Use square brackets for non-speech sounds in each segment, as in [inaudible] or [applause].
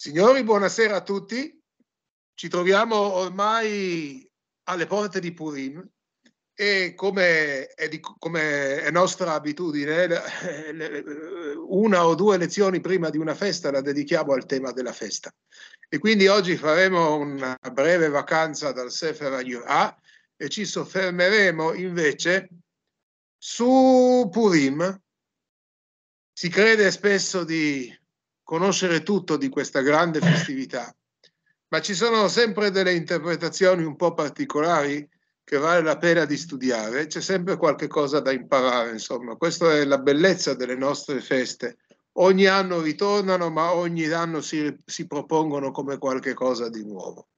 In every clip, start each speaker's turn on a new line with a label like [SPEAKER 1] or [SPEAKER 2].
[SPEAKER 1] Signori, buonasera a tutti. Ci troviamo ormai
[SPEAKER 2] alle porte di Purim e come è, di, come è, nostra abitudine, una o due lezioni prima di una festa la dedichiamo al tema della festa. E quindi oggi faremo una breve vacanza dal Sefer Ayurah e ci soffermeremo invece su Purim. Si crede spesso di conoscere tutto di questa grande festività, ma ci sono sempre delle interpretazioni un po' particolari che vale la pena di studiare, c'è sempre qualche cosa da imparare, insomma, questa è la bellezza delle nostre feste. Ogni anno ritornano, ma ogni anno si, si propongono come qualche cosa di nuovo.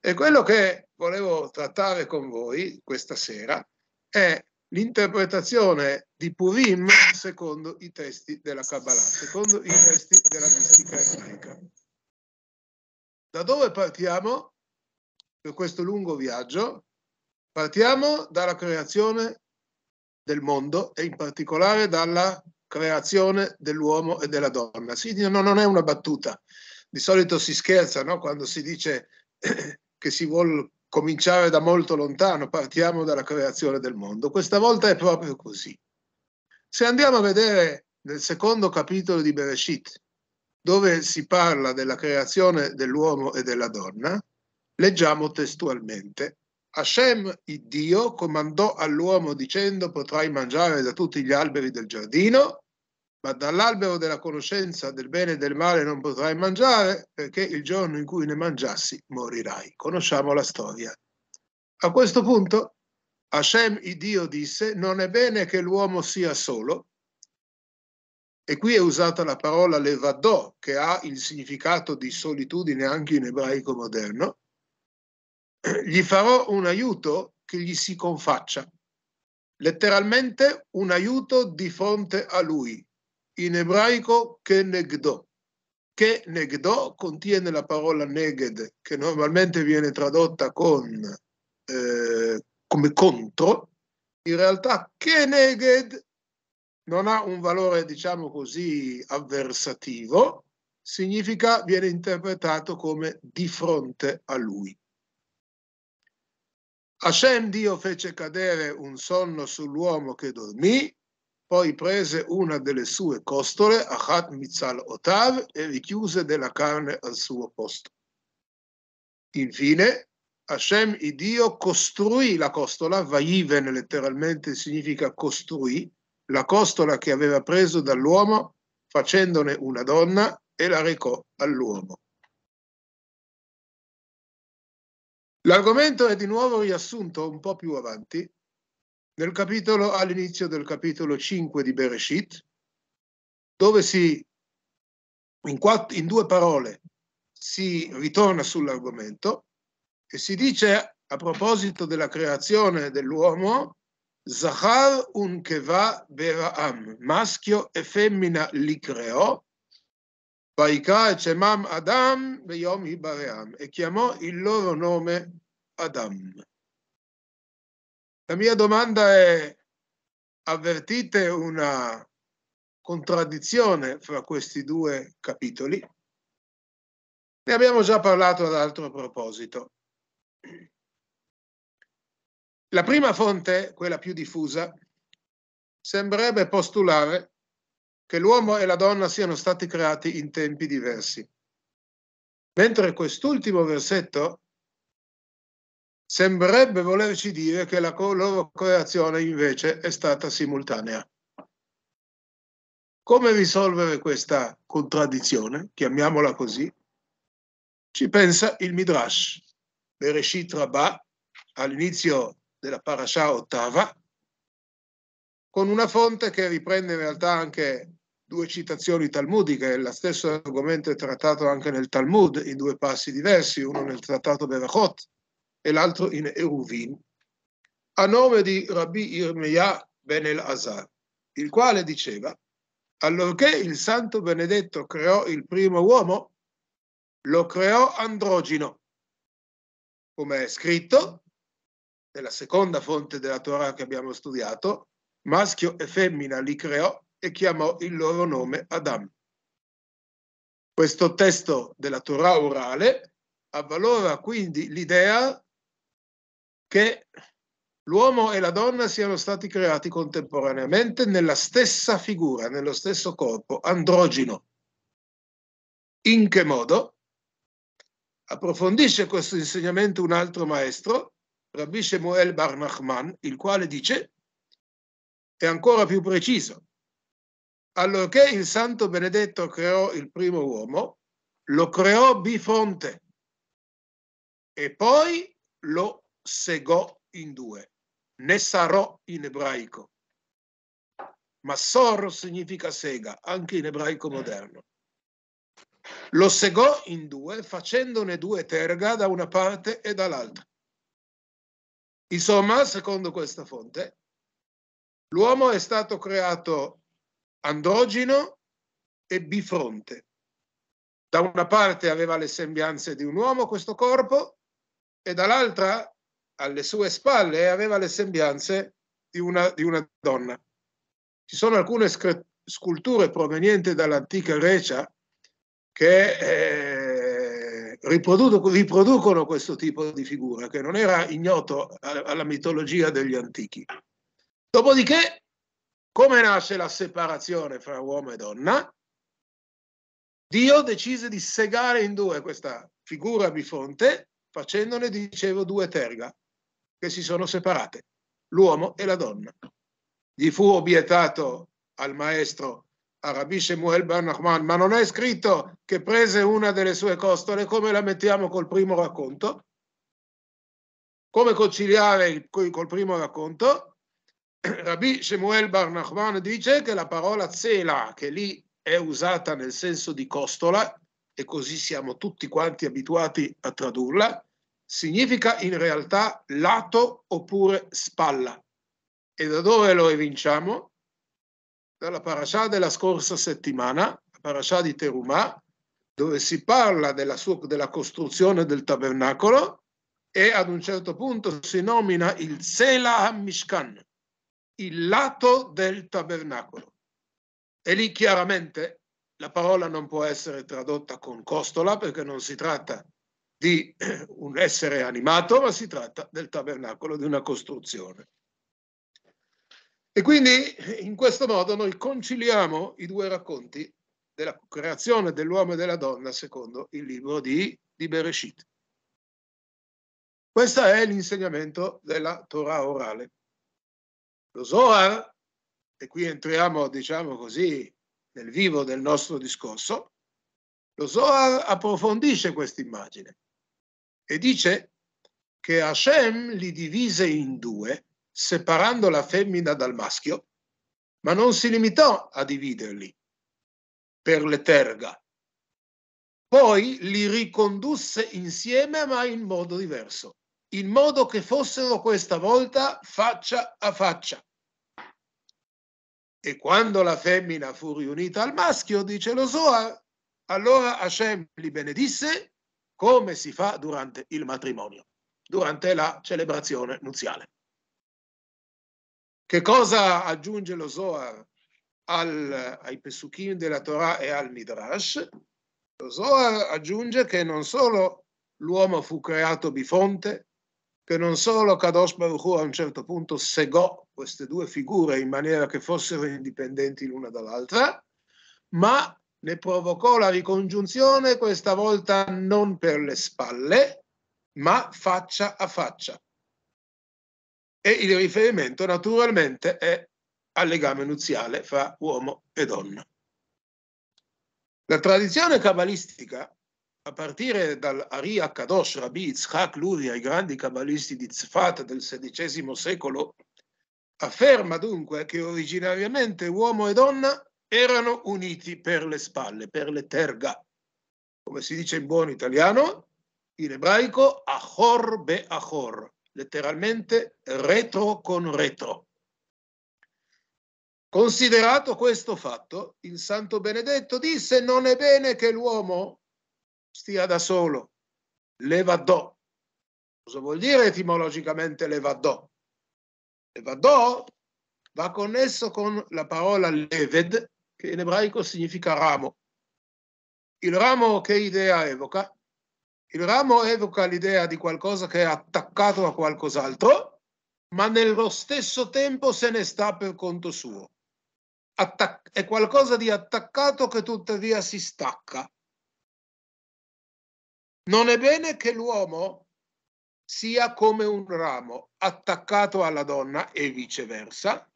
[SPEAKER 2] E quello che volevo trattare con voi questa sera è l'interpretazione di Purim secondo i testi della Kabbalah, secondo i testi della mistica ebraica. Da dove partiamo per questo lungo viaggio? Partiamo dalla creazione del mondo e in particolare dalla creazione dell'uomo e della donna. Sì, no, non è una battuta. Di solito si scherza no? quando si dice [coughs] che si vuole cominciare da molto lontano, partiamo dalla creazione del mondo. Questa volta è proprio così. Se andiamo a vedere nel secondo capitolo di Bereshit, dove si parla della creazione dell'uomo e della donna, leggiamo testualmente. Hashem, il Dio, comandò all'uomo dicendo potrai mangiare da tutti gli alberi del giardino, ma dall'albero della conoscenza del bene e del male non potrai mangiare, perché il giorno in cui ne mangiassi morirai. Conosciamo la storia. A questo punto Hashem, il Dio, disse, non è bene che l'uomo sia solo, e qui è usata la parola levadò, che ha il significato di solitudine anche in ebraico moderno, gli farò un aiuto che gli si confaccia, letteralmente un aiuto di fronte a lui, in ebraico che negdo. Che negdo contiene la parola neged, che normalmente viene tradotta con, eh, come contro. In realtà che neged non ha un valore, diciamo così, avversativo, significa viene interpretato come di fronte a lui. Hashem Dio fece cadere un sonno sull'uomo che dormì poi prese una delle sue costole, Achat Mitzal Otav, e richiuse della carne al suo posto. Infine, Hashem, il Dio, costruì la costola, vaiven letteralmente significa costruì, la costola che aveva preso dall'uomo, facendone una donna e la recò all'uomo. L'argomento è di nuovo riassunto un po' più avanti nel capitolo, all'inizio del capitolo 5 di Bereshit, dove si, in, quattro, in due parole si ritorna sull'argomento e si dice a proposito della creazione dell'uomo, Zahar un keva beraam, maschio e femmina li creò, Vaikra e Cemam Adam, Yom Ibaream, e chiamò il loro nome Adam. La mia domanda è, avvertite una contraddizione fra questi due capitoli? Ne abbiamo già parlato ad altro proposito. La prima fonte, quella più diffusa, sembrerebbe postulare che l'uomo e la donna siano stati creati in tempi diversi, mentre quest'ultimo versetto Sembrerebbe volerci dire che la loro creazione invece è stata simultanea. Come risolvere questa contraddizione, chiamiamola così? Ci pensa il Midrash, Bereshit Rabba, all'inizio della Parashah ottava, con una fonte che riprende in realtà anche due citazioni talmudiche, lo stesso argomento è trattato anche nel Talmud in due passi diversi, uno nel trattato Berachot e l'altro in Eruvin, a nome di Rabbi Irmia ben el-Azar, il quale diceva, allorché il santo benedetto creò il primo uomo, lo creò androgino, come è scritto nella seconda fonte della Torah che abbiamo studiato, maschio e femmina li creò e chiamò il loro nome Adam. Questo testo della Torah orale avvalora quindi l'idea che l'uomo e la donna siano stati creati contemporaneamente nella stessa figura, nello stesso corpo, androgino. In che modo? Approfondisce questo insegnamento un altro maestro, Rabbi Shemuel Bar Nachman, il quale dice, è ancora più preciso, allorché il santo benedetto creò il primo uomo, lo creò bifonte e poi lo segò in due. ne sarò in ebraico. Ma sor significa sega, anche in ebraico mm. moderno. Lo segò in due facendone due terga da una parte e dall'altra. Insomma, secondo questa fonte, l'uomo è stato creato androgino e bifronte. Da una parte aveva le sembianze di un uomo questo corpo e dall'altra alle sue spalle aveva le sembianze di una, di una donna. Ci sono alcune scr- sculture provenienti dall'antica Grecia che eh, riproducono questo tipo di figura che non era ignoto alla, alla mitologia degli antichi. Dopodiché, come nasce la separazione fra uomo e donna? Dio decise di segare in due questa figura bifonte facendone, dicevo, due terga che si sono separate, l'uomo e la donna. Gli fu obiettato al maestro a Rabbi Shemuel Bar Nachman, ma non è scritto che prese una delle sue costole, come la mettiamo col primo racconto? Come conciliare col primo racconto? [clears throat] Rabbi Shemuel Bar Nachman dice che la parola zela, che lì è usata nel senso di costola, e così siamo tutti quanti abituati a tradurla, significa in realtà lato oppure spalla. E da dove lo evinciamo? Dalla parasha della scorsa settimana, la parasha di Terumah, dove si parla della, sua, della costruzione del tabernacolo e ad un certo punto si nomina il Zela Mishkan, il lato del tabernacolo. E lì chiaramente la parola non può essere tradotta con costola perché non si tratta di di [clears throat] un essere animato, ma si tratta del tabernacolo di una costruzione. E quindi in questo modo noi conciliamo i due racconti della creazione dell'uomo e della donna secondo il libro di, di Bereshit. Questo è l'insegnamento della Torah orale. Lo Zohar, e qui entriamo, diciamo così, nel vivo del nostro discorso, lo Zohar approfondisce questa immagine e dice che Hashem li divise in due, separando la femmina dal maschio, ma non si limitò a dividerli per l'eterga. Poi li ricondusse insieme ma in modo diverso, in modo che fossero questa volta faccia a faccia. E quando la femmina fu riunita al maschio, dice lo Zohar, allora Hashem li benedisse come si fa durante il matrimonio, durante la celebrazione nuziale. Che cosa aggiunge lo Zohar al, ai Pesukim della Torah e al Midrash? Lo Zohar aggiunge che non solo l'uomo fu creato bifonte, che non solo Kadosh Baruch Hu a un certo punto segò queste due figure in maniera che fossero indipendenti l'una dall'altra, ma ne provocò la ricongiunzione, questa volta non per le spalle, ma faccia a faccia. E il riferimento naturalmente è al legame nuziale fra uomo e donna. La tradizione cabalistica, a partire dall'Ari Akadosh Rabbi Yitzhak Luri, ai grandi cabalisti di Zfat del XVI secolo, afferma dunque che originariamente uomo e donna erano uniti per le spalle, per le terga. Come si dice in buon italiano, in ebraico, ahor be ahor, letteralmente retro con retro. Considerato questo fatto, il Santo Benedetto disse non è bene che l'uomo stia da solo, levadò. Cosa vuol dire etimologicamente levadò? Levadò va connesso con la parola leved, che in ebraico significa ramo. Il ramo che idea evoca? Il ramo evoca l'idea di qualcosa che è attaccato a qualcos'altro, ma nello stesso tempo se ne sta per conto suo. Attac- è qualcosa di attaccato che tuttavia si stacca. Non è bene che l'uomo sia come un ramo attaccato alla donna e viceversa,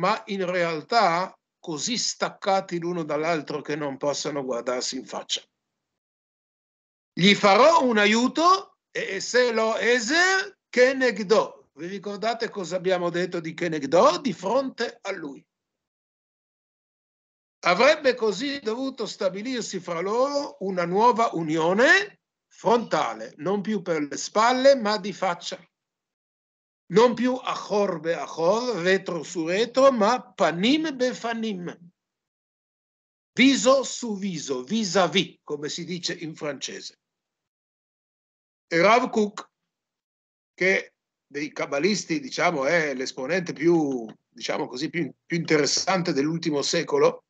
[SPEAKER 2] ma in realtà così staccati l'uno dall'altro che non possano guardarsi in faccia. Gli farò un aiuto e se lo eser kenegdo. Vi ricordate cosa abbiamo detto di kenegdo? Di fronte a lui. Avrebbe così dovuto stabilirsi fra loro una nuova unione frontale, non più per le spalle ma di faccia non più Achor Beachor, retro su retro, ma Panim Befanim, viso su viso, vis-à-vis, come si dice in francese. E Rav Cook, che dei cabalisti, diciamo, è l'esponente più, diciamo così, più, più interessante dell'ultimo secolo,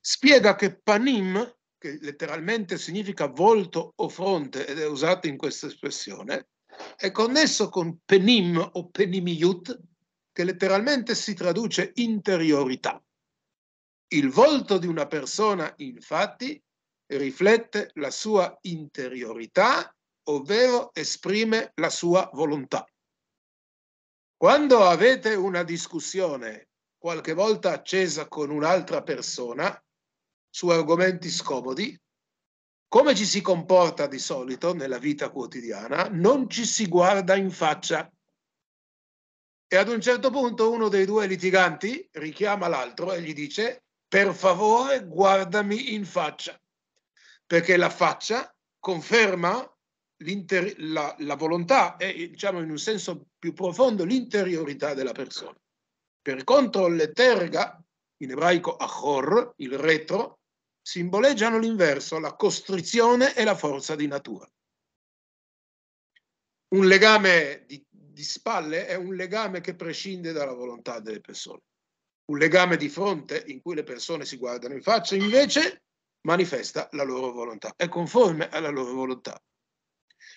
[SPEAKER 2] spiega che Panim, che letteralmente significa volto o fronte, ed è usato in questa espressione, è connesso con penim o penimiut, che letteralmente si traduce interiorità. Il volto di una persona, infatti, riflette la sua interiorità, ovvero esprime la sua volontà. Quando avete una discussione, qualche volta accesa con un'altra persona, su argomenti scomodi, come ci si comporta di solito nella vita quotidiana, non ci si guarda in faccia. E ad un certo punto uno dei due litiganti richiama l'altro e gli dice, per favore guardami in faccia, perché la faccia conferma la, la, volontà e, diciamo, in un senso più profondo, l'interiorità della persona. Per contro, le terga, in ebraico achor, il retro, simboleggiano l'inverso, la costrizione e la forza di natura. Un legame di, di spalle è un legame che prescinde dalla volontà delle persone. Un legame di fronte in cui le persone si guardano in faccia invece manifesta la loro volontà, è conforme alla loro volontà.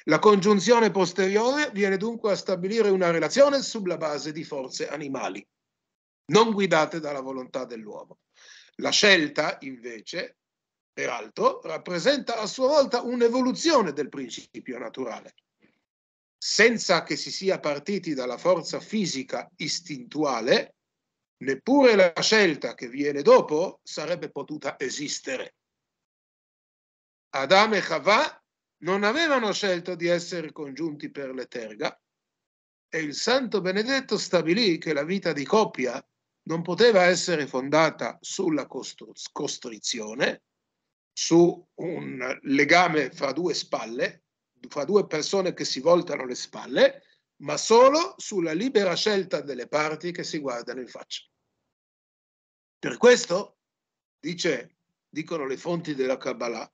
[SPEAKER 2] La congiunzione posteriore viene dunque a stabilire una relazione sulla base di forze animali, non guidate dalla volontà dell'uomo. La scelta, invece, peraltro, rappresenta a sua volta un'evoluzione del principio naturale. Senza che si sia partiti dalla forza fisica istintuale, neppure la scelta che viene dopo sarebbe potuta esistere. Adamo e Chavà non avevano scelto di essere congiunti per l'eterga e il santo benedetto stabilì che la vita di coppia non poteva essere fondata sulla costrizione, su un legame fra due spalle, fra due persone che si voltano le spalle, ma solo sulla libera scelta delle parti che si guardano in faccia. Per questo, dice, dicono le fonti della Kabbalah,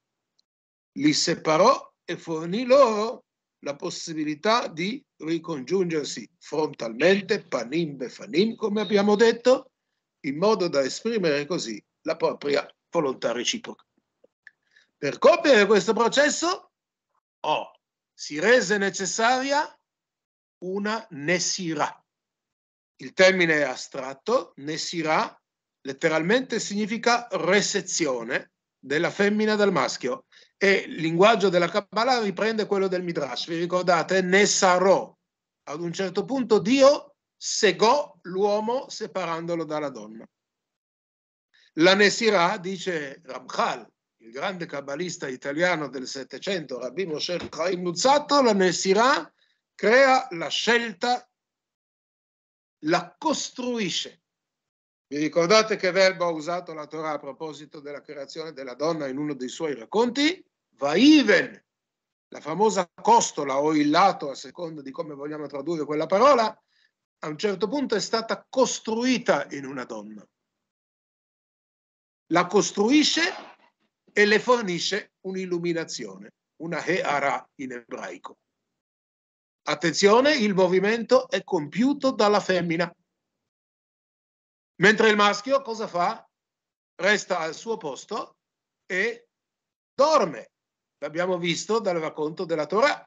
[SPEAKER 2] li separò e fornì loro la possibilità di ricongiungersi frontalmente, panim befanim, come abbiamo detto, in modo da esprimere così la propria volontà reciproca. Per compiere questo processo, oh, si rese necessaria una nesira. Il termine è astratto, nesira, letteralmente significa resezione della femmina dal maschio. E il linguaggio della Kabbalah riprende quello del Midrash. Vi ricordate? Nessarò. Ad un certo punto Dio segò l'uomo separandolo dalla donna. La Nesirah, dice Ramchal, il grande cabalista italiano del Settecento, Rabbi Moshe Chaim Nuzzato, la Nesirah crea la scelta, la costruisce. Vi ricordate che verbo ha usato la Torah a proposito della creazione della donna in uno dei suoi racconti? Vaiven, la famosa costola o il lato, a seconda di come vogliamo tradurre quella parola, a un certo punto è stata costruita in una donna. La costruisce e le fornisce un'illuminazione, una heara in ebraico. Attenzione, il movimento è compiuto dalla femmina. Mentre il maschio cosa fa? Resta al suo posto e dorme, l'abbiamo visto dal racconto della Torah,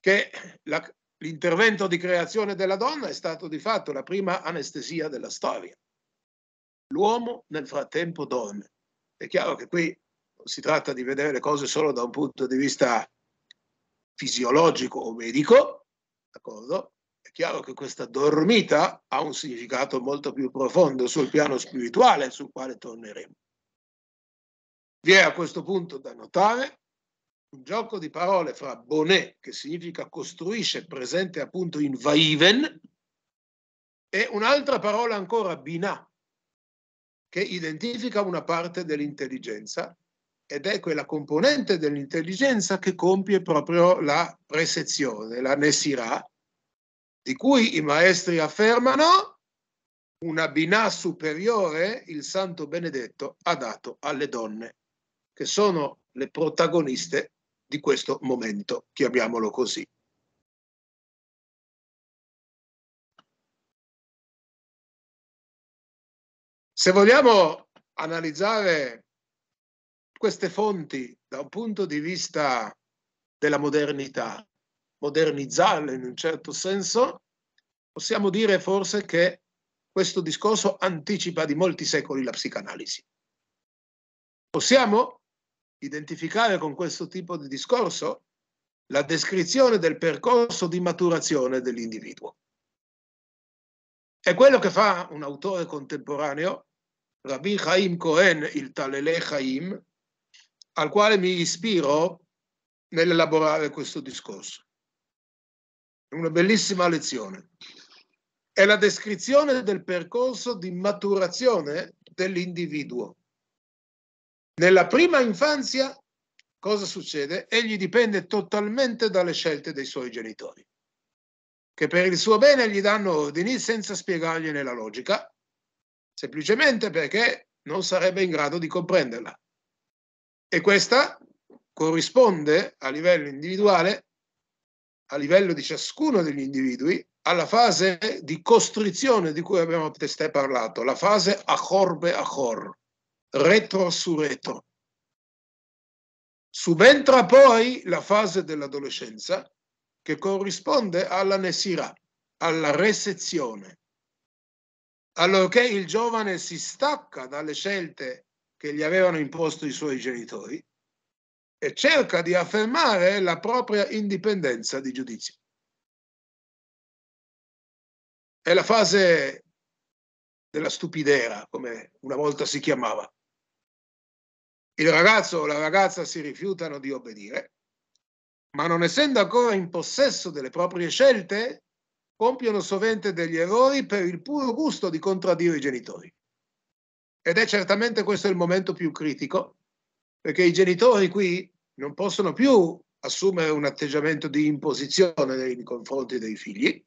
[SPEAKER 2] che la, l'intervento di creazione della donna è stato di fatto la prima anestesia della storia. L'uomo nel frattempo dorme. È chiaro che qui non si tratta di vedere le cose solo da un punto di vista fisiologico o medico, d'accordo? È chiaro che questa dormita ha un significato molto più profondo sul piano spirituale, sul quale torneremo. Vi è a questo punto da notare un gioco di parole fra Bonnet, che significa costruisce, presente appunto in Vaiven, e un'altra parola ancora, binà, che identifica una parte dell'intelligenza ed è quella componente dell'intelligenza che compie proprio la presezione, la Nesirah, di cui i maestri affermano una binah superiore il santo benedetto ha dato alle donne, che sono le
[SPEAKER 1] protagoniste di questo momento, chiamiamolo così. Se vogliamo analizzare queste fonti da un punto
[SPEAKER 2] di vista della modernità, modernizzarle in un certo senso, possiamo dire forse che questo discorso anticipa di molti secoli la psicanalisi. Possiamo identificare con questo tipo di discorso la descrizione del percorso di maturazione dell'individuo. È quello che fa un autore contemporaneo, Rabbi Chaim Cohen, il Talele Chaim, al quale mi ispiro nell'elaborare questo discorso. È una bellissima lezione. È la descrizione del percorso di maturazione dell'individuo. Nella prima infanzia, cosa succede? Egli dipende totalmente dalle scelte dei suoi genitori, che per il suo bene gli danno ordini senza spiegargliene la logica, semplicemente perché non sarebbe in grado di comprenderla. E questa corrisponde a livello individuale, a livello di ciascuno degli individui, alla fase di costrizione di cui abbiamo parlato, la fase achor be achor, retro su retro. Subentra poi la fase dell'adolescenza che corrisponde alla Nesira, alla resezione, allorché il giovane si stacca dalle scelte che gli avevano imposto i suoi genitori e cerca di affermare la propria indipendenza di giudizio.
[SPEAKER 1] È la fase della stupidera, come una volta si chiamava, il ragazzo o la ragazza si rifiutano
[SPEAKER 2] di obbedire, ma non essendo ancora in possesso delle proprie scelte, compiono sovente degli errori per il puro gusto di contraddire i genitori. Ed è certamente questo il momento più critico, perché i genitori qui non possono più assumere un atteggiamento di imposizione nei confronti dei figli,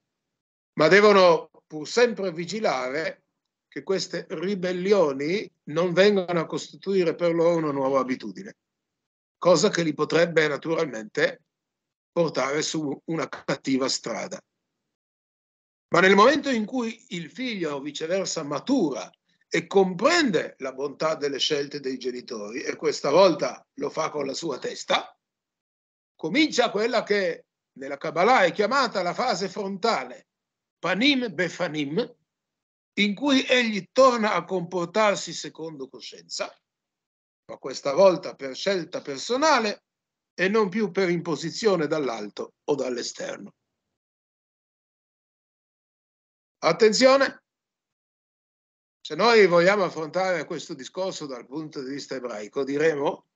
[SPEAKER 2] ma devono pur sempre vigilare che queste ribellioni non vengano a costituire per loro una nuova abitudine, cosa che li potrebbe naturalmente portare su una cattiva strada. Ma nel momento in cui il figlio viceversa matura e comprende la bontà delle scelte dei genitori, e questa volta lo fa con la sua testa, comincia quella che nella Kabbalah è chiamata la fase frontale, panim befanim, in cui egli torna a comportarsi secondo coscienza, ma questa volta per scelta personale
[SPEAKER 1] e non più per imposizione dall'alto o dall'esterno. Attenzione, se noi vogliamo
[SPEAKER 2] affrontare questo discorso dal punto di vista ebraico, diremo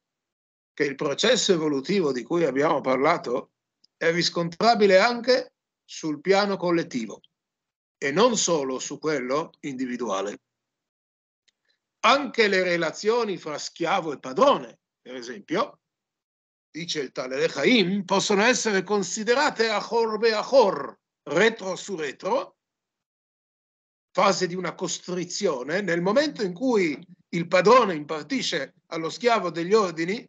[SPEAKER 2] che il processo evolutivo di cui abbiamo parlato è riscontrabile anche sul piano collettivo e non solo su quello individuale. Anche le relazioni fra schiavo e padrone, per esempio, dice il tale Lechaim, possono essere considerate achor beachor, retro su retro, fase di una costrizione, nel momento in cui il padrone impartisce allo schiavo degli ordini,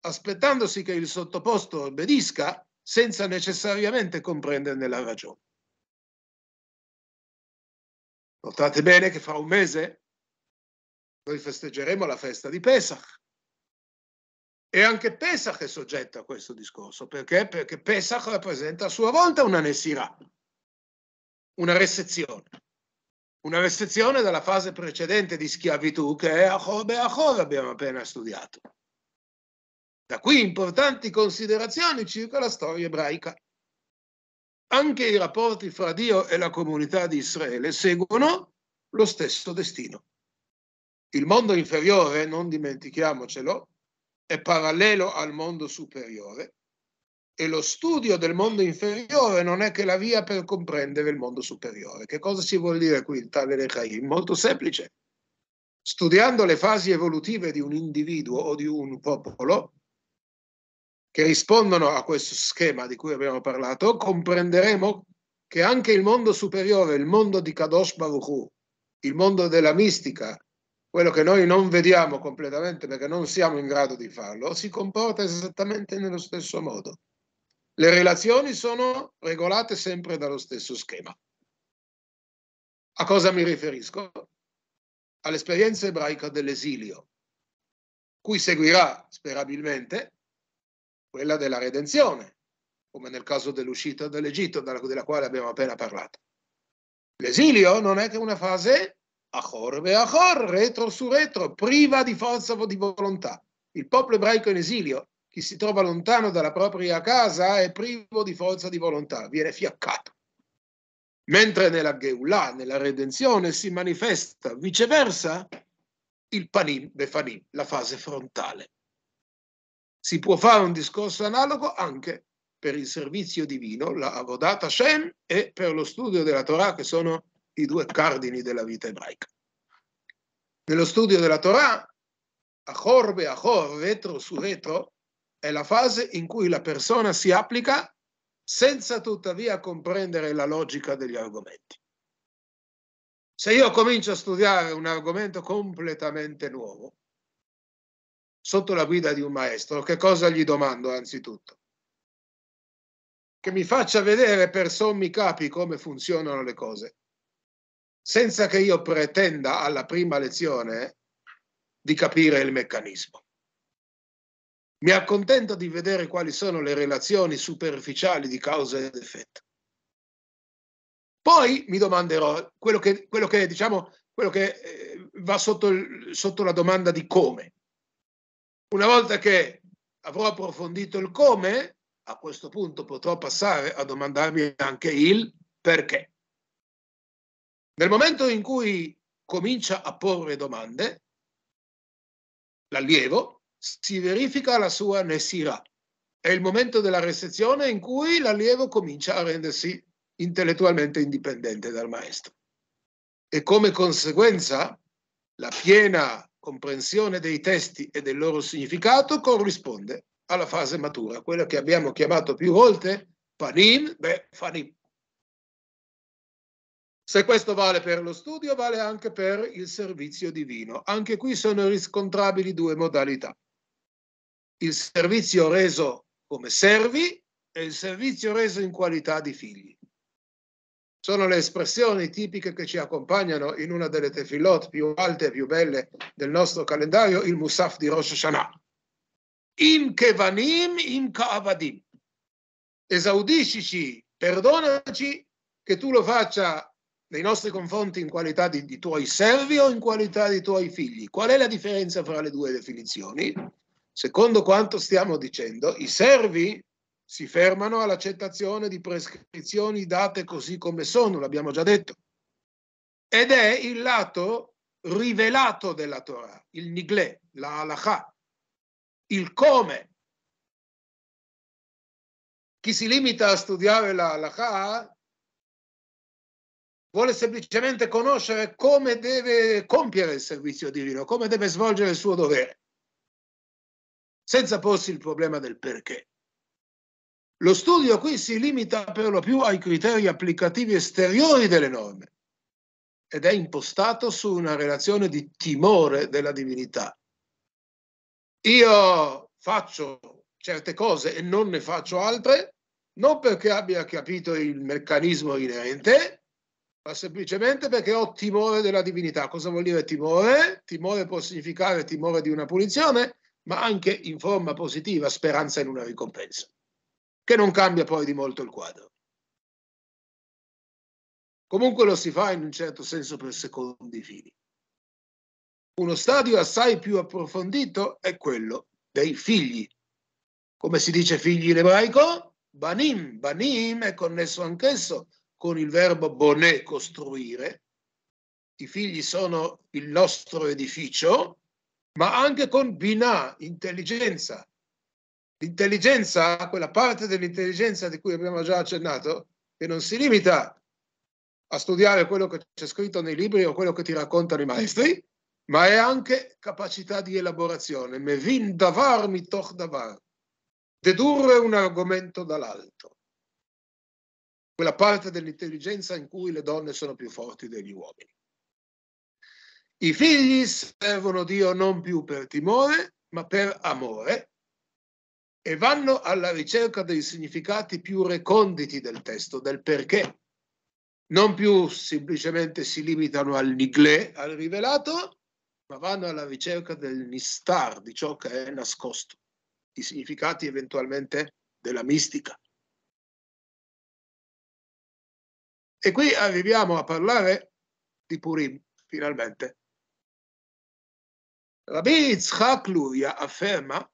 [SPEAKER 2] aspettandosi che il sottoposto obbedisca senza necessariamente comprenderne la ragione.
[SPEAKER 1] Notate bene che fra un mese noi festeggeremo la festa di Pesach. E anche Pesach
[SPEAKER 2] è soggetto a questo discorso, perché? Perché Pesach rappresenta a sua volta una Nesirah, una resezione. Una resezione dalla fase precedente di schiavitù che è Ahob e Ahob abbiamo appena studiato. Da qui importanti considerazioni circa la storia ebraica anche i rapporti fra Dio e la comunità di Israele seguono lo stesso destino. Il mondo inferiore, non dimentichiamocelo, è parallelo al mondo superiore e lo studio del mondo inferiore non è che la via per comprendere il mondo superiore. Che cosa si vuol dire qui in tale Lechaim? Molto semplice. Studiando le fasi evolutive di un individuo o di un popolo, che rispondono a questo schema di cui abbiamo parlato, comprenderemo che anche il mondo superiore, il mondo di Kadosh Baruch il mondo della mistica, quello che noi non vediamo completamente perché non siamo in grado di farlo, si comporta esattamente nello stesso modo. Le relazioni sono regolate sempre dallo stesso schema. A cosa mi riferisco? All'esperienza ebraica dell'esilio, cui seguirà sperabilmente quella della redenzione, come nel caso dell'uscita dall'Egitto, della quale abbiamo appena parlato. L'esilio non è che una fase achor ve achor, retro su retro, priva di forza o di volontà. Il popolo ebraico in esilio, chi si trova lontano dalla propria casa, è privo di forza di volontà, viene fiaccato. Mentre nella Geulah, nella redenzione, si manifesta viceversa il panim befanim, la fase frontale. Si può fare un discorso analogo anche per il servizio divino, la Avodat Hashem, e per lo studio della Torah, che sono i due cardini della vita ebraica. Nello studio della Torah, Achorbe, Achor, retro su retro, è la fase in cui la persona si applica senza tuttavia comprendere la logica degli argomenti. Se io comincio a studiare un argomento completamente nuovo, sotto la guida di un maestro, che cosa gli domando anzitutto? Che mi faccia vedere per sommi capi come funzionano le cose, senza che io pretenda alla prima lezione di capire il meccanismo. Mi accontento di vedere quali sono le relazioni superficiali di causa ed effetto. Poi mi domanderò quello che, quello che, diciamo, quello che eh, va sotto, sotto la domanda di come una volta che avrò approfondito il come, a questo punto potrò passare a domandarmi anche il perché. Nel momento in cui comincia a porre domande, l'allievo si verifica la sua nesira. È il momento della resezione in cui l'allievo comincia a rendersi intellettualmente indipendente dal maestro. E come conseguenza, la piena comprensione dei testi e del loro significato corrisponde alla fase matura, quella che abbiamo chiamato più volte Panim, beh, Fanim. Se questo vale per lo studio, vale anche per il servizio divino. Anche qui sono riscontrabili due modalità. Il servizio reso come servi e il servizio reso in qualità di figli sono le espressioni tipiche che ci accompagnano in una delle tefillot più alte e più belle del nostro calendario, il Musaf di Rosh Hashanah. In kevanim, im ka'avadim. Esaudiscici, perdonaci che tu lo faccia nei nostri confronti in qualità di, di, tuoi servi o in qualità di tuoi figli. Qual è la differenza fra le due definizioni? Secondo quanto stiamo dicendo, i servi si fermano all'accettazione di prescrizioni date così come sono, l'abbiamo già detto. Ed è il lato rivelato
[SPEAKER 1] della Torah, il nigle, la halakha, il come. Chi si limita a studiare la halakha vuole semplicemente conoscere come deve compiere il servizio
[SPEAKER 2] divino, come deve svolgere il suo dovere, senza porsi il problema del perché. Lo studio qui si limita per lo più ai criteri applicativi esteriori delle norme ed è impostato su una relazione di timore della divinità. Io faccio certe cose e non ne faccio altre, non perché abbia capito il meccanismo inerente, ma semplicemente perché ho timore della divinità. Cosa vuol dire timore? Timore può significare timore di una punizione, ma anche in forma positiva speranza
[SPEAKER 1] in una ricompensa che non cambia poi di molto il quadro. Comunque lo si fa in un certo senso per secondi fini.
[SPEAKER 2] Uno stadio assai più approfondito è quello dei figli. Come si dice figli in ebraico? Banim. Banim è connesso anch'esso con il verbo boné, costruire. I figli sono il nostro edificio, ma anche con binà, intelligenza, L'intelligenza, quella parte dell'intelligenza di cui abbiamo già accennato, che non si limita a studiare quello che c'è scritto nei libri o quello che ti raccontano i maestri, ma è anche capacità di elaborazione. Mevin davar mitoch davar. Dedurre un argomento dall'altro. Quella parte dell'intelligenza in cui le donne sono più forti degli uomini. I figli servono Dio non più per timore, ma per amore, e vanno alla ricerca dei significati più reconditi del testo, del perché. Non più semplicemente si limitano al niglè, al rivelato, ma vanno alla ricerca del nistar, di ciò che è nascosto, i significati
[SPEAKER 1] eventualmente della mistica. E qui arriviamo a parlare di Purim, finalmente. Rabbi Yitzhak Luria afferma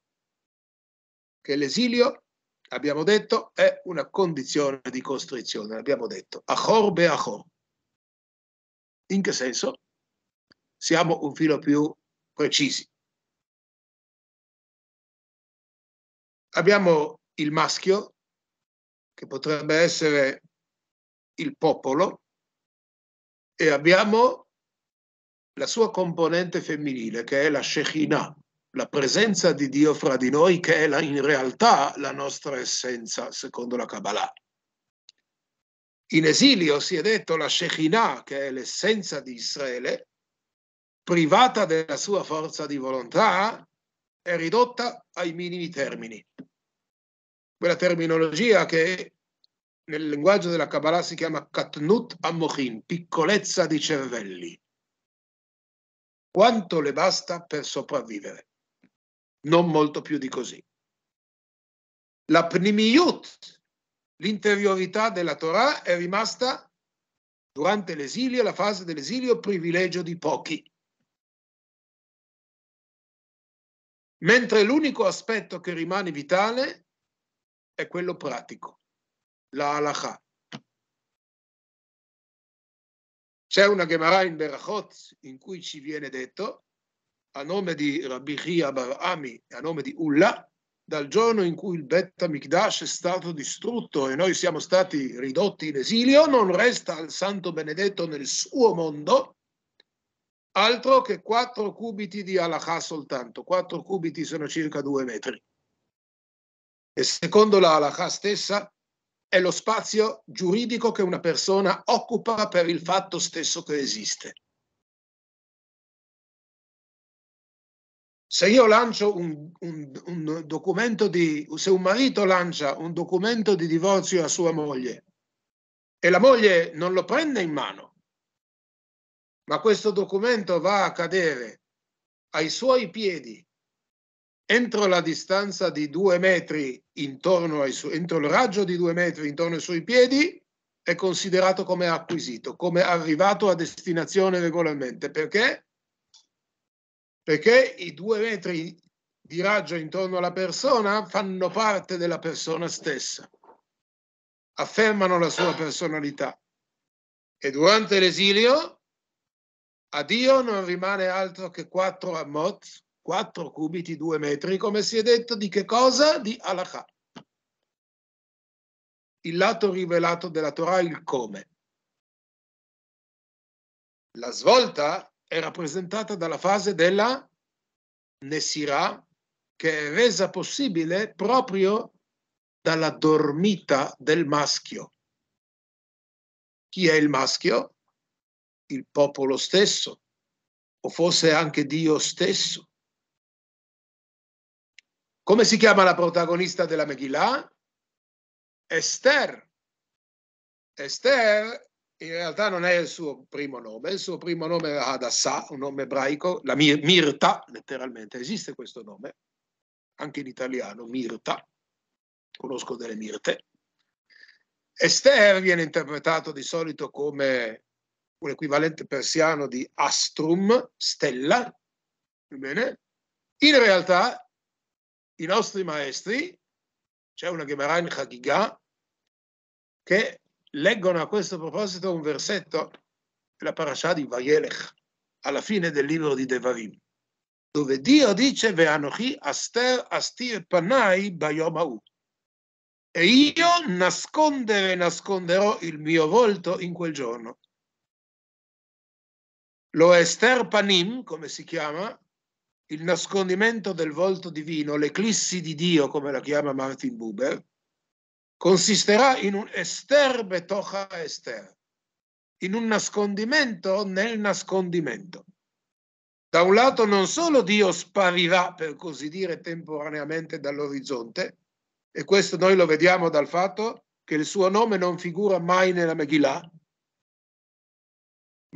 [SPEAKER 1] che
[SPEAKER 2] l'esilio, abbiamo detto, è una condizione di costrizione, abbiamo detto,
[SPEAKER 1] achor be achor. In che senso? Siamo un filo più precisi. Abbiamo il maschio, che potrebbe essere il
[SPEAKER 2] popolo, e abbiamo la sua componente femminile, che è la Shekinah, la presenza di Dio fra di noi che è la, in realtà la nostra essenza secondo la Kabbalah. In esilio si è detto la Shekinah, che è l'essenza di Israele, privata della sua forza di volontà, è ridotta ai minimi termini. Quella terminologia che nel linguaggio della Kabbalah si chiama Katnut Ammochin, piccolezza di cervelli. Quanto le basta per sopravvivere? non molto più di così. La pnimiut, l'interiorità della Torah, è rimasta durante l'esilio, la fase dell'esilio, privilegio di pochi.
[SPEAKER 1] Mentre l'unico aspetto che rimane vitale è quello pratico, la halakha.
[SPEAKER 2] C'è una Gemara in Berachot in cui ci viene detto a nome di Rabbi Chia Barami e a nome di Ullah, dal giorno in cui il Bet Mikdash è stato distrutto e noi siamo stati ridotti in esilio, non resta al Santo Benedetto nel suo mondo altro che quattro cubiti di halakha soltanto. Quattro cubiti sono circa due metri. E secondo la halakha stessa è lo spazio giuridico che una persona
[SPEAKER 1] occupa per il fatto stesso che esiste. se io lancio un, un, un, documento di,
[SPEAKER 2] se un marito lancia un documento di divorzio a sua moglie e la moglie non lo prende in mano, ma questo documento va a cadere ai suoi piedi entro la distanza di due metri intorno ai su- entro il raggio di due metri intorno ai suoi piedi, è considerato come acquisito, come arrivato a destinazione regolarmente, perché perché i due metri di raggio intorno alla persona fanno parte della persona stessa, affermano la sua personalità. E durante l'esilio a Dio non rimane altro che quattro amot, quattro cubiti, due metri, come si è detto, di che cosa? Di halakha.
[SPEAKER 1] Il lato rivelato della Torah, il come. La svolta è rappresentata dalla fase
[SPEAKER 2] della Nesirah, che è resa possibile proprio dalla dormita del maschio. Chi è il maschio? Il popolo stesso, o forse anche
[SPEAKER 1] Dio stesso. Come si chiama la protagonista della Megillah? Esther. Esther
[SPEAKER 2] in realtà non è il suo primo nome, il suo primo nome era Hadassah, un nome ebraico, la Mir- Mirta letteralmente, esiste questo nome, anche in italiano, Mirta, conosco delle Mirte. Esther viene interpretato di solito come un equivalente persiano di Astrum, stella, bene? In realtà i nostri maestri, c'è una Gemara in Chagigah che leggono a questo proposito un versetto, la parasha di Vayelech, alla fine del libro di Devarim, dove Dio dice aster astir panai bayomau. E io nascondere nasconderò il mio volto in quel giorno. Lo ester panim, come si chiama, il nascondimento del volto divino, l'eclissi di Dio, come la chiama Martin Buber, Consisterà in un ester betocha ester, in un nascondimento nel nascondimento. Da un lato non solo Dio sparirà, per così dire, temporaneamente dall'orizzonte, e questo noi lo vediamo dal fatto che il suo nome non figura mai nella Megillah,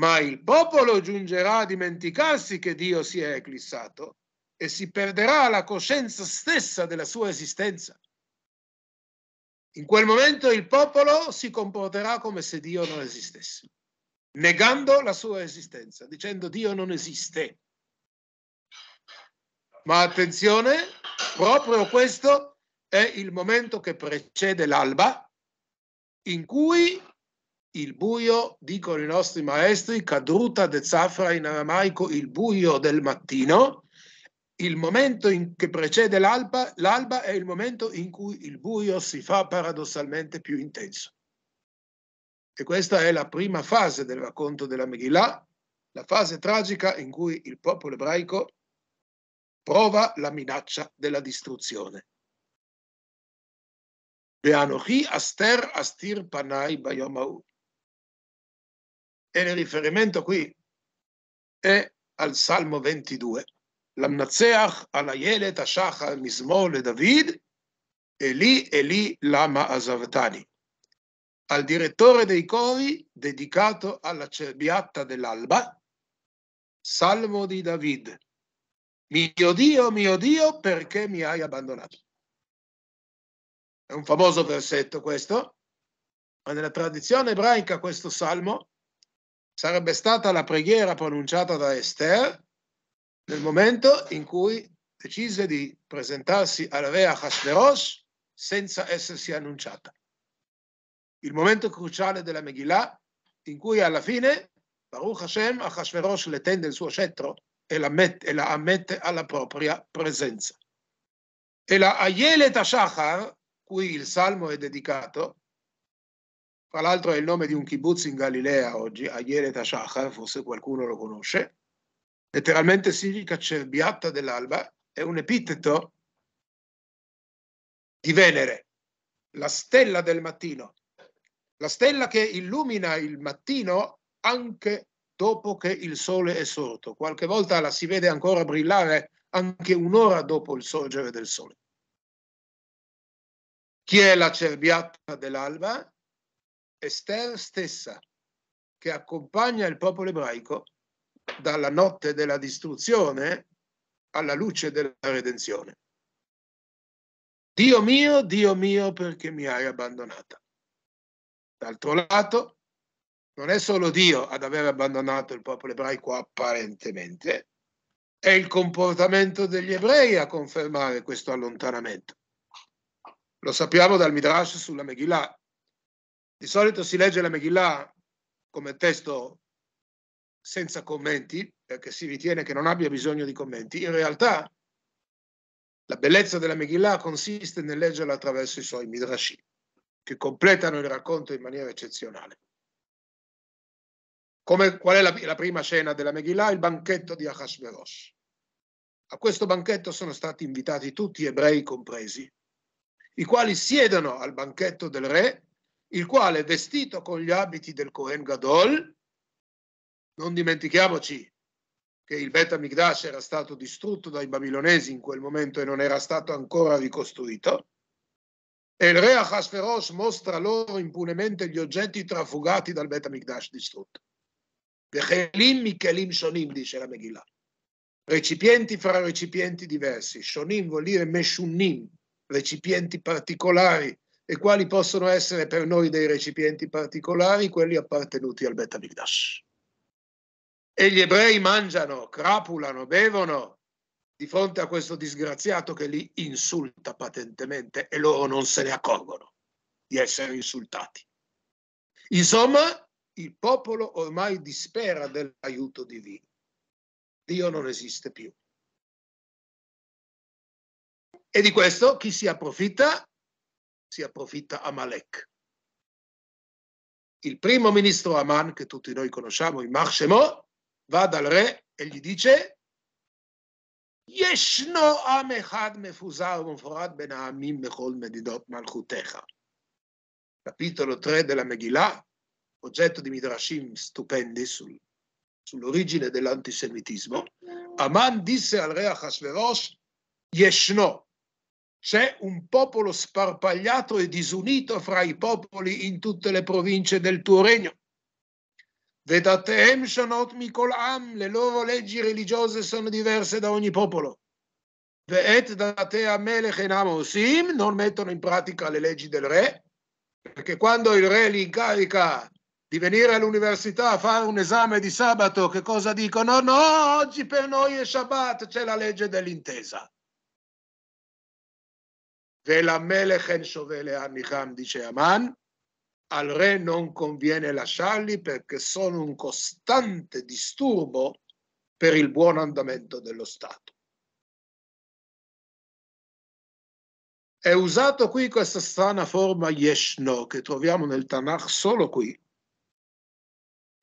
[SPEAKER 2] ma il popolo giungerà a dimenticarsi che Dio si è eclissato e si perderà la coscienza stessa della sua esistenza. In quel momento il popolo si comporterà come se Dio non esistesse, negando la sua esistenza, dicendo Dio non esiste. Ma attenzione, proprio questo è il momento che precede l'alba, in cui il buio, dicono i nostri maestri, caduta de zafra in aramaico, il buio del mattino, il momento che precede l'alba, l'alba è il momento in cui il buio si fa paradossalmente più intenso. E questa è la prima fase del racconto della Megillah, la fase tragica in cui il popolo ebraico prova la minaccia della distruzione.
[SPEAKER 1] Beanochi aster astir panai bayomau. E il riferimento qui è al Salmo
[SPEAKER 2] 22 למנצח על איילת השחר מזמור לדוד, Eli, Eli, lama azavtani. Al direttore dei cori, dedicato alla cerbiatta dell'alba, Salmo di David. Mio Dio, mio Dio, perché mi hai abbandonato? È un famoso versetto questo, ma nella tradizione ebraica questo salmo sarebbe stata la preghiera pronunciata da Esther nel momento in cui decise di presentarsi alla Vea Hasderos senza essersi annunciata. Il momento cruciale della Megillah in cui alla fine Baruch Hashem a Achashverosh le tende il suo scettro e la, met, e la ammette alla propria presenza. E la Ayelet Ashachar, cui il salmo è dedicato, tra l'altro è il nome di un kibbutz in Galilea oggi, Ayelet Ashachar, forse qualcuno lo conosce, letteralmente significa cerbiatta dell'alba, è un epiteto di Venere, la stella del mattino, la stella che illumina il mattino anche dopo che il sole è sorto. Qualche volta la si vede ancora brillare anche un'ora dopo il sorgere del sole. Chi è la cerbiatta dell'alba? Esther stessa, che accompagna il popolo ebraico dalla notte della distruzione alla luce della redenzione. Dio mio, Dio mio, perché mi hai abbandonata? D'altro lato, non è solo Dio ad aver abbandonato il popolo ebraico apparentemente, è il comportamento degli ebrei a confermare questo allontanamento. Lo sappiamo dal Midrash sulla Megillah. Di solito si legge la Megillah come testo senza commenti, perché eh, si ritiene che non abbia bisogno di commenti, in realtà la bellezza della Megillah consiste nel leggerla attraverso i suoi midrashim, che completano il racconto in maniera eccezionale. Come, qual è la, la prima scena della Megillah? Il banchetto di Ahasverosh. A questo banchetto sono stati invitati tutti, ebrei compresi, i quali siedono al banchetto del re, il quale, vestito con gli abiti del Kohen Gadol, non dimentichiamoci che il Bet Amigdash era stato distrutto dai babilonesi in quel momento e non era stato ancora ricostruito. E il re Ahasferos mostra loro impunemente gli oggetti trafugati dal Bet Amigdash distrutto. Vechelim Michelim Shonim, dice la Megillah. Recipienti fra recipienti diversi. Shonim vuol dire Meshunim, recipienti particolari. E quali possono essere per noi dei recipienti particolari? Quelli appartenuti al Bet Amigdash e gli ebrei mangiano, crapulano, bevono di fronte a questo disgraziato che li insulta patentemente e loro non se ne accorgono di essere insultati. Insomma,
[SPEAKER 1] il popolo ormai dispera dell'aiuto divino. Dio non esiste più. E di questo chi si approfitta? Si approfitta Amalek. Il primo ministro
[SPEAKER 2] Aman, che tutti noi conosciamo, il Marshemot, va dal re e gli dice ישנו עם אחד מפוזר ומפורד בין העמים בכל מדידות מלכותך. Capitolo 3 della Megillah, oggetto di midrashim stupendi sul, sull'origine dell'antisemitismo, Aman disse al re Ahasverosh, Yeshno, c'è un popolo sparpagliato e disunito fra i popoli in tutte le province del tuo regno. Vedatem shanot mikol am, le loro leggi religiose sono diverse da ogni popolo. Ve'et datea melech enam non mettono in pratica le leggi del re, perché quando il re li incarica di venire all'università a fare un esame di sabato, che cosa dicono? No, no, oggi per noi è Shabbat, c'è la legge dell'intesa. Ve la melech en shovele anicham, dice Aman, al re non conviene lasciarli
[SPEAKER 1] perché sono un costante disturbo per il buon andamento dello Stato. È usato qui questa strana forma Yeshno che troviamo nel Tanakh solo qui.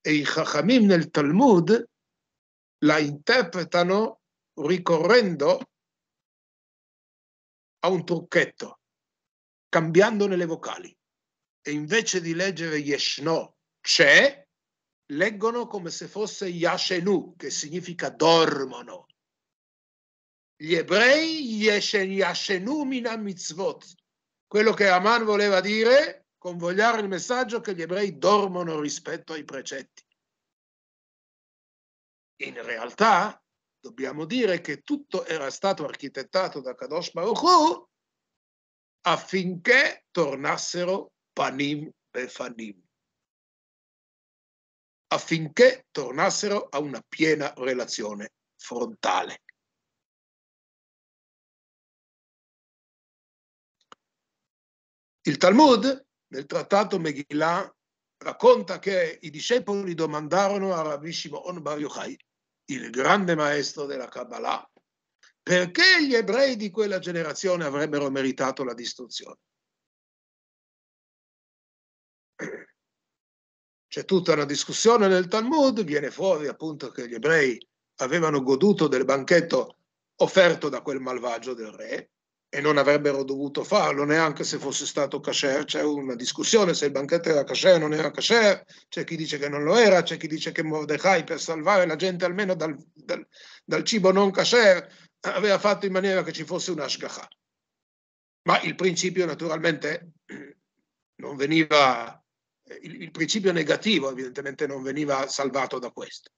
[SPEAKER 1] E i Chachamim nel Talmud la interpretano ricorrendo a un trucchetto,
[SPEAKER 2] cambiandone le vocali e invece di leggere Yeshno, c'è, leggono come se fosse Yashenu, che significa dormono. Gli ebrei yeshen, Yashenu mina mitzvot. Quello che Aman voleva dire, convogliare il messaggio che gli ebrei dormono rispetto ai precetti. In realtà, dobbiamo dire che tutto era stato architettato da Kadosh Baruch Hu affinché tornassero panim befanim,
[SPEAKER 1] affinché tornassero a una piena relazione frontale. Il Talmud, nel trattato Megillah, racconta che
[SPEAKER 2] i discepoli domandarono a Rabbi Shimon Bar Yochai, il grande maestro della
[SPEAKER 1] Kabbalah, perché gli ebrei di quella generazione avrebbero meritato la distruzione. C'è tutta una discussione nel Talmud, viene fuori appunto che gli ebrei avevano goduto del
[SPEAKER 2] banchetto offerto da quel malvagio del re e non avrebbero dovuto farlo neanche se fosse stato kasher. C'è una discussione se il banchetto era kasher o non era kasher, c'è chi dice che non lo era, c'è chi dice che Mordecai per salvare la gente almeno dal, dal, dal cibo non kasher aveva fatto in maniera che ci fosse un ashgaha. Ma il principio naturalmente [clears throat] non veniva il, il principio negativo evidentemente non veniva salvato da questo.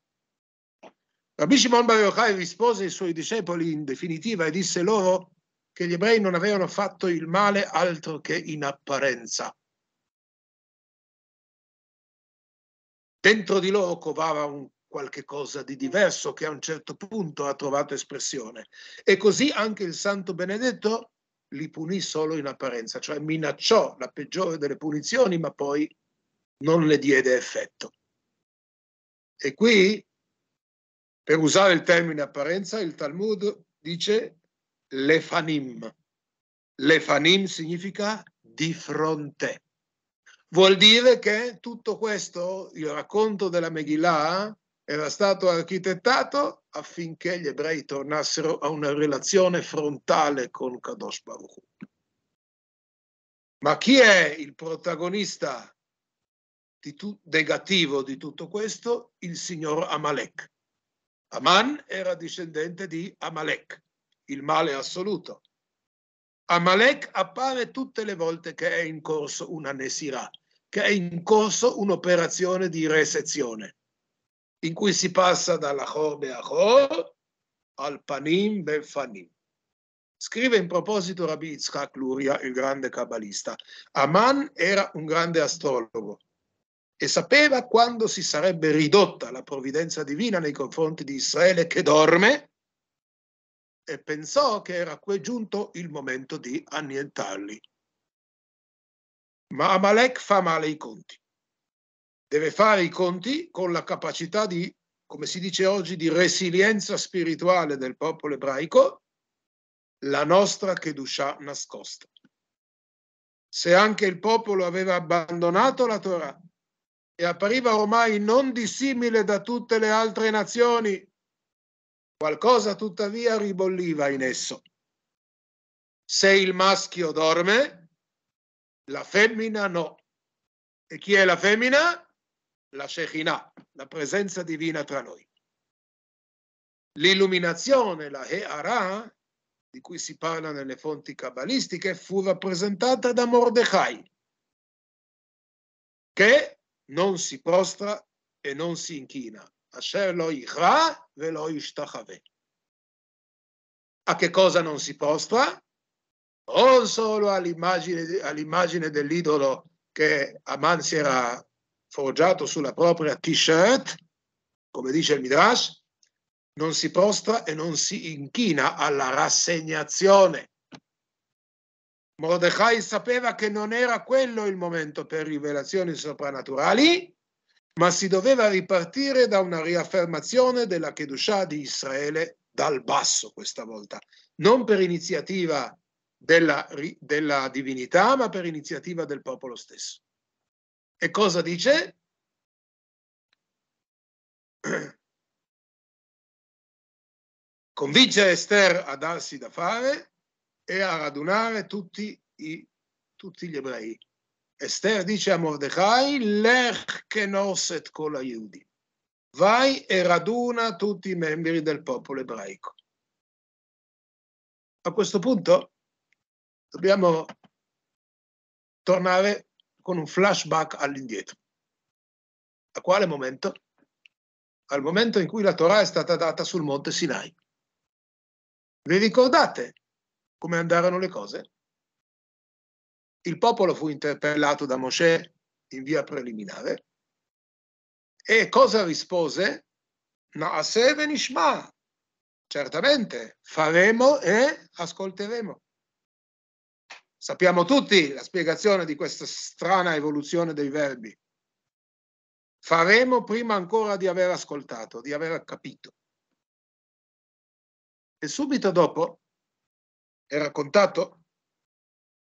[SPEAKER 2] Rabbi Shimon Bar Yochai rispose ai suoi discepoli in definitiva e disse loro che gli ebrei non avevano fatto il male
[SPEAKER 1] altro che in apparenza. Dentro di loro covava un qualche cosa di diverso che a un certo punto ha trovato
[SPEAKER 2] espressione. E così anche il Santo Benedetto li punì solo in apparenza, cioè minacciò la peggiore delle punizioni, ma poi non le diede effetto. E qui, per usare il termine apparenza, il Talmud dice lefanim. Lefanim significa di fronte. Vuol dire che tutto questo, il racconto della Megillah, era stato architettato affinché gli ebrei tornassero a una relazione frontale con Kadosh Baruch. Ma chi è il protagonista di tu, negativo di tutto questo il signor Amalek. Aman era discendente di Amalek, il male assoluto. Amalek appare tutte le volte che è in corso una Nesirah, che è in corso un'operazione di resezione, in cui si passa dalla Chor Beachor al Panim Befanim. Scrive in proposito Rabbi Yitzhak Luria, il grande cabalista. Aman era un grande astrologo, e sapeva quando si sarebbe ridotta la provvidenza divina nei confronti di Israele che dorme e pensò che era qui giunto il momento di annientarli. Ma Amalek fa male i conti. Deve fare i conti con la capacità di, come si dice oggi, di resilienza spirituale del popolo ebraico, la nostra Kedusha nascosta. Se anche il popolo aveva abbandonato la Torah, e appariva ormai non dissimile da tutte le altre nazioni. Qualcosa tuttavia ribolliva in esso. Se il maschio dorme, la femmina no. E chi è la femmina? La Shekinah, la presenza divina tra noi. L'illuminazione, la He'ara, di cui si parla nelle fonti cabalistiche, fu rappresentata da Mordecai, che non si prostra e non si inchina. Asher lo ichra ve lo ishtachave. A che cosa non si prostra? O solo all'immagine, all'immagine dell'idolo che Aman si era forgiato sulla propria t-shirt, come dice il Midrash, non si prostra e non si inchina alla rassegnazione Mordecai sapeva che non era quello il momento per rivelazioni soprannaturali, ma si doveva ripartire da una riaffermazione della Kedushah di Israele dal basso questa volta, non per iniziativa della, della divinità,
[SPEAKER 1] ma per iniziativa del popolo stesso. E cosa dice? [clears throat] Convince Esther a darsi da fare e a radunare tutti, i,
[SPEAKER 2] tutti gli ebrei. Esther dice a Mordecai, Lech kenoset kol aiudi. Vai e raduna tutti i membri del popolo ebraico.
[SPEAKER 1] A questo punto dobbiamo tornare con un flashback all'indietro.
[SPEAKER 2] A quale momento? Al momento in cui la Torah è stata data sul monte Sinai. Vi ricordate come andarono le cose? Il popolo fu interpellato da Mosè in via preliminare e cosa rispose? certamente faremo e ascolteremo. Sappiamo tutti la spiegazione di questa strana evoluzione dei verbi.
[SPEAKER 1] Faremo prima ancora di aver ascoltato, di aver capito. E subito dopo è raccontato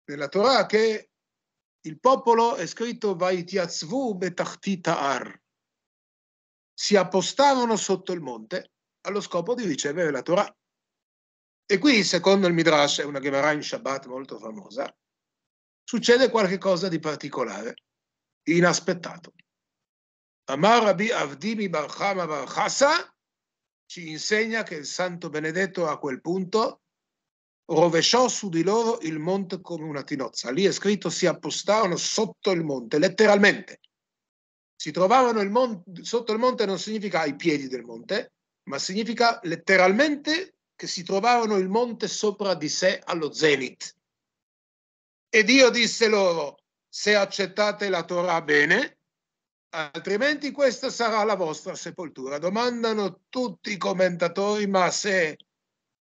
[SPEAKER 1] nella
[SPEAKER 2] Torah che il popolo è scritto Vaitiatzvu betachtita si appostavano sotto il monte allo scopo di ricevere la Torah. E qui, secondo il Midrash, è una Gemara in Shabbat molto famosa, succede qualcosa di particolare, inaspettato. Amar Rabbi Avdimi Barchama Barchasa ci insegna che il santo benedetto a quel punto rovesciò su di loro il monte come una tinozza. Lì è scritto si appostarono sotto il monte, letteralmente. Si trovavano il mon- sotto il monte non significa ai piedi del monte, ma significa letteralmente che si trovarono il monte sopra di sé allo zenit. E Dio disse loro, se accettate la Torah bene, altrimenti questa sarà la vostra sepoltura. Domandano tutti i commentatori, ma se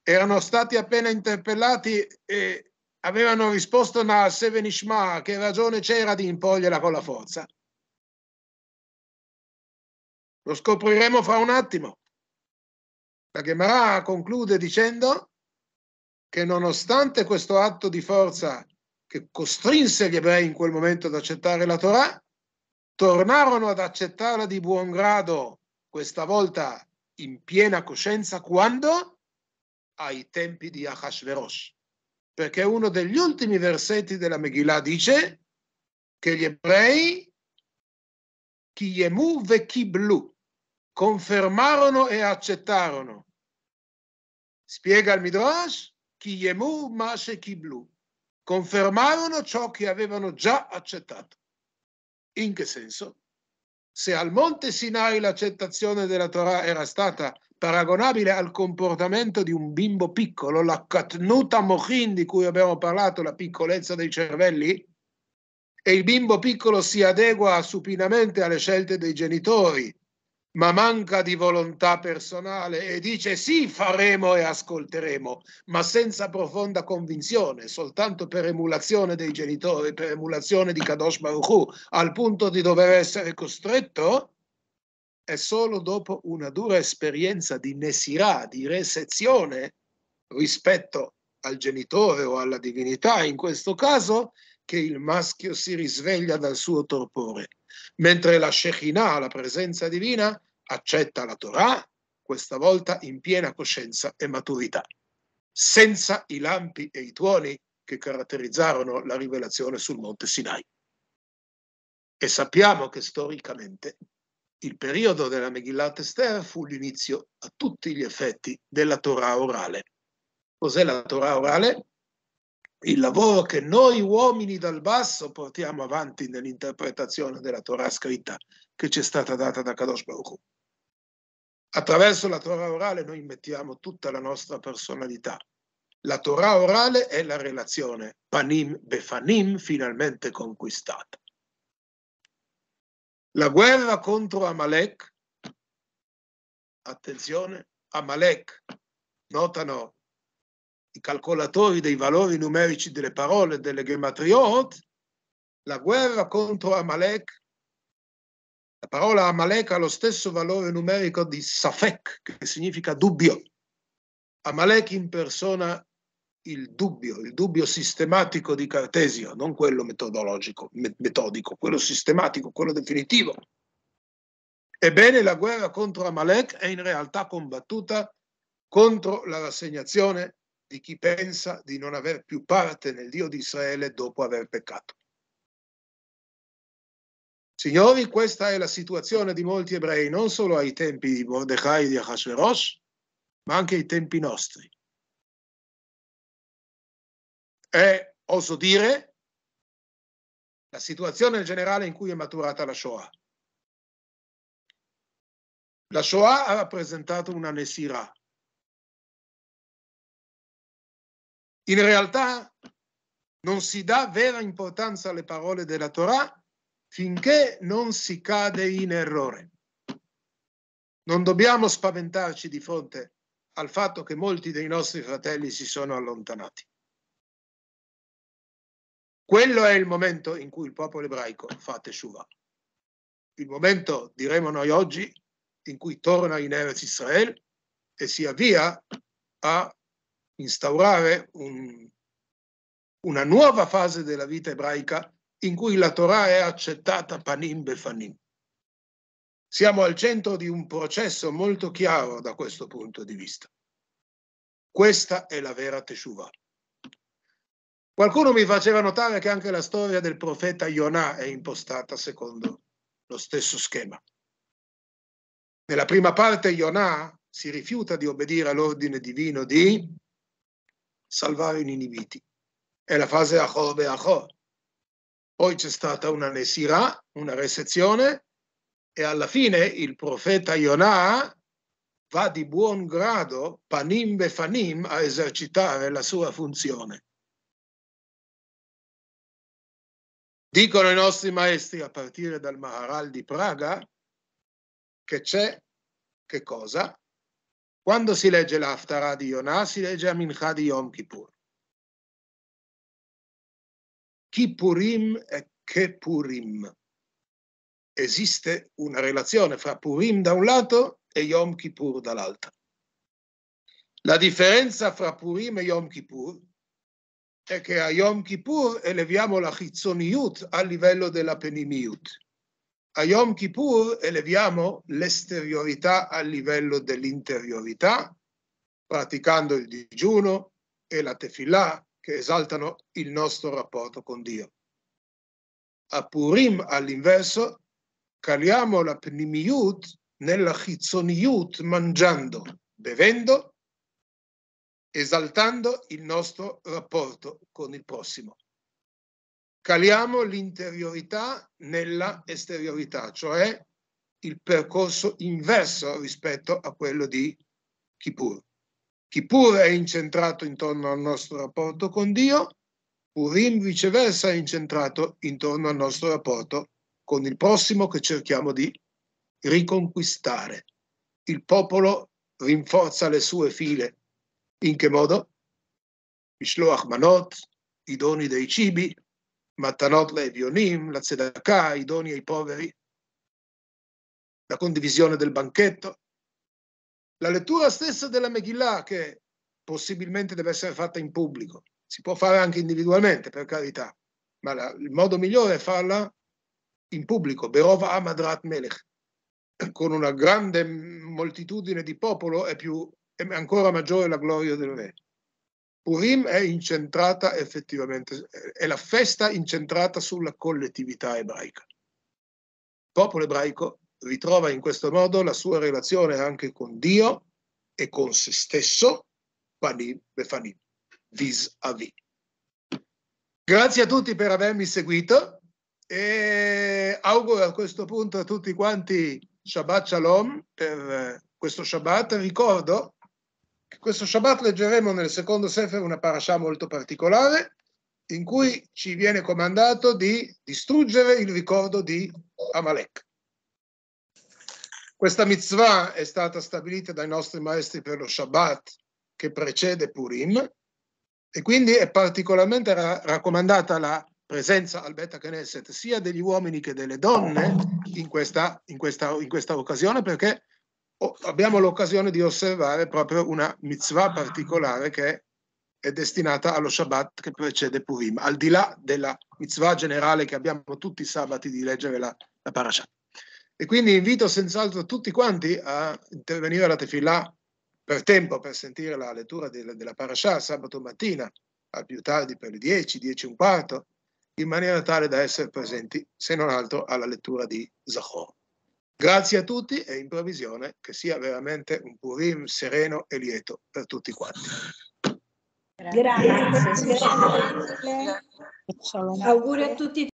[SPEAKER 2] erano stati appena interpellati e avevano risposto a Seven
[SPEAKER 1] Ishma che ragione c'era di imporgliela con la forza. Lo scopriremo fra un attimo. La Gemara conclude
[SPEAKER 2] dicendo che nonostante questo atto di forza che costrinse gli ebrei in quel momento ad accettare la Torah, tornarono ad accettarla di buon grado, questa volta in piena coscienza, quando ai tempi di Ahasverosh, perché uno degli ultimi versetti della Megillah dice che gli ebrei chi Kiyemu ve blu, confermarono e accettarono. Spiega il Midrash Kiyemu Mashe blu, confermarono ciò che avevano già accettato. In che senso? Se al monte Sinai l'accettazione della Torah era stata paragonabile al comportamento di un bimbo piccolo, la catnuta mochin di cui abbiamo parlato, la piccolezza dei cervelli, e il bimbo piccolo si adegua supinamente alle scelte dei genitori, ma manca di volontà personale e dice sì, faremo e ascolteremo, ma senza profonda convinzione, soltanto per emulazione dei genitori, per emulazione di Kadosh Baruch Hu, al punto di dover essere costretto è solo dopo una dura esperienza di nesirà, di resezione rispetto al genitore o alla divinità, in questo caso, che il maschio si risveglia dal suo torpore, mentre la Shekinah, la presenza divina, accetta la Torah, questa volta in piena coscienza e maturità, senza i lampi e i tuoni che caratterizzarono la rivelazione sul monte Sinai. E sappiamo che storicamente il periodo della Megillat Esther fu l'inizio a tutti gli effetti della Torah orale. Cos'è la Torah orale? Il lavoro che noi uomini dal basso portiamo avanti nell'interpretazione della Torah scritta che ci è stata data da Kadosh Baruch. Attraverso la Torah orale noi mettiamo tutta la nostra personalità. La Torah orale è la relazione Panim Befanim finalmente conquistata. La guerra contro Amalek, attenzione, Amalek, notano i calcolatori dei valori numerici delle parole delle gematriot, la guerra contro Amalek, la parola Amalek ha lo stesso valore numerico di Safek, che significa dubbio. Amalek in persona il dubbio, il dubbio sistematico di Cartesio, non quello metodologico, metodico, quello sistematico, quello definitivo. Ebbene, la guerra contro Amalek è in realtà combattuta contro la rassegnazione di chi pensa di non aver più parte nel Dio di Israele dopo aver peccato. Signori, questa è la situazione di molti ebrei, non solo ai tempi di Mordecai e di Ahasuerus, ma anche ai tempi nostri
[SPEAKER 1] è, oso dire, la situazione generale in cui è maturata la Shoah. La Shoah ha rappresentato una Nesirah. In realtà non si dà vera
[SPEAKER 2] importanza alle parole della Torah finché non si cade in errore. Non dobbiamo spaventarci di fronte al fatto che molti dei nostri fratelli si sono allontanati. Quello è il momento in cui il popolo ebraico fa Teshuvah. Il momento, diremo noi oggi, in cui torna in Eretz Israel e si avvia a instaurare un, una nuova fase della vita ebraica in cui la Torah è accettata panim befanim. Siamo al centro di un processo molto chiaro da questo punto di vista. Questa è la vera Teshuvah. Qualcuno mi faceva notare che anche la storia del profeta Ionà è impostata secondo lo stesso schema. Nella prima parte Ionà si rifiuta di obbedire all'ordine divino di salvare i ninibiti. È la fase Achor Beachor. Poi c'è stata una Nesira, una resezione, e alla fine il profeta Ionà va di buon grado, panim befanim, a esercitare la sua funzione Dicono i nostri maestri, a partire dal Maharal di Praga,
[SPEAKER 1] che c'è, che cosa? Quando si legge l'Haftarah di Yonah, si legge Amincha di Yom Kippur. Kippurim e Kepurim. Esiste una relazione
[SPEAKER 2] fra Purim da un lato e Yom Kippur dall'altro. La differenza fra Purim e Yom Kippur è che a Yom Kippur eleviamo la chizzoniyut al livello della penimiyut. A Yom Kippur eleviamo l'esteriorità al livello dell'interiorità, praticando il digiuno e la tefillah che esaltano il nostro rapporto con Dio. A Purim, all'inverso, caliamo la pnimiyut nella chizzoniyut mangiando, bevendo esaltando il nostro rapporto con il prossimo. Caliamo l'interiorità nella esteriorità, cioè il percorso inverso rispetto a quello di Kippur. Kippur è incentrato intorno al nostro rapporto con Dio, Purim viceversa è incentrato intorno al nostro rapporto con il prossimo che cerchiamo di riconquistare. Il popolo rinforza le sue file in che modo? Mishloach manot, i doni dei cibi, matanot le vionim, la tzedakah, i doni ai poveri, la condivisione del banchetto, la lettura stessa della Megillah che possibilmente deve essere fatta in pubblico, si può fare anche individualmente per carità, ma la, il modo migliore è farla in pubblico, Berova Amadrat Melech, con una grande moltitudine di popolo è più e ancora maggiore la gloria del re. Purim è incentrata effettivamente, è la festa incentrata sulla collettività ebraica. Il popolo ebraico ritrova in questo modo la sua relazione anche con Dio e con se stesso, panim befanim, vis a vis Grazie a tutti per avermi seguito e auguro a questo punto a tutti quanti Shabbat Shalom per questo Shabbat. Ricordo questo Shabbat leggeremo nel secondo Sefer una parasha molto particolare in cui ci viene comandato di distruggere il ricordo di Amalek. Questa mitzvah è stata stabilita dai nostri maestri per lo Shabbat che precede Purim e quindi è particolarmente ra- raccomandata la presenza al Beta Knesset sia degli uomini che delle donne in questa, in questa, in questa occasione perché abbiamo l'occasione di osservare proprio una mitzvah particolare che è destinata allo Shabbat che precede Purim, al di là della mitzvah generale che abbiamo tutti i sabati di leggere la, la parasha. E quindi invito senz'altro tutti quanti a intervenire alla tefillah per tempo, per sentire la lettura della, della parasha sabato mattina, al più tardi per le 10, 10 e un quarto, in maniera tale da essere presenti, se non altro, alla lettura di Zachor. Grazie a tutti e in previsione che sia veramente un Purim sereno e lieto per tutti quanti. Grazie. Grazie. Grazie.
[SPEAKER 1] Grazie. Auguri a tutti.